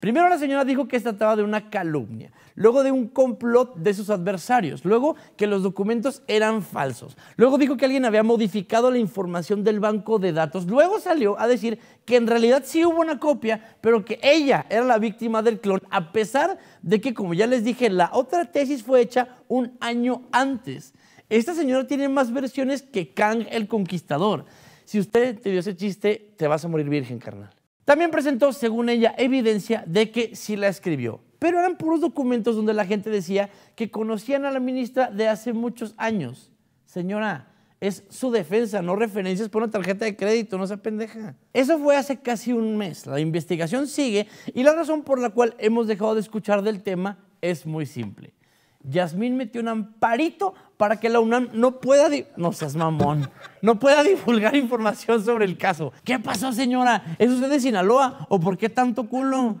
Primero la señora dijo que se trataba de una calumnia, luego de un complot de sus adversarios, luego que los documentos eran falsos, luego dijo que alguien había modificado la información del banco de datos, luego salió a decir que en realidad sí hubo una copia, pero que ella era la víctima del clon, a pesar de que, como ya les dije, la otra tesis fue hecha un año antes. Esta señora tiene más versiones que Kang el Conquistador. Si usted te dio ese chiste, te vas a morir virgen, carnal. También presentó, según ella, evidencia de que sí la escribió, pero eran puros documentos donde la gente decía que conocían a la ministra de hace muchos años. Señora, es su defensa, no referencias por una tarjeta de crédito, no sea pendeja. Eso fue hace casi un mes. La investigación sigue y la razón por la cual hemos dejado de escuchar del tema es muy simple. Yasmín metió un amparito para que la UNAM no pueda, no seas mamón, no pueda divulgar información sobre el caso. ¿Qué pasó, señora? ¿Es usted de Sinaloa o por qué tanto culo?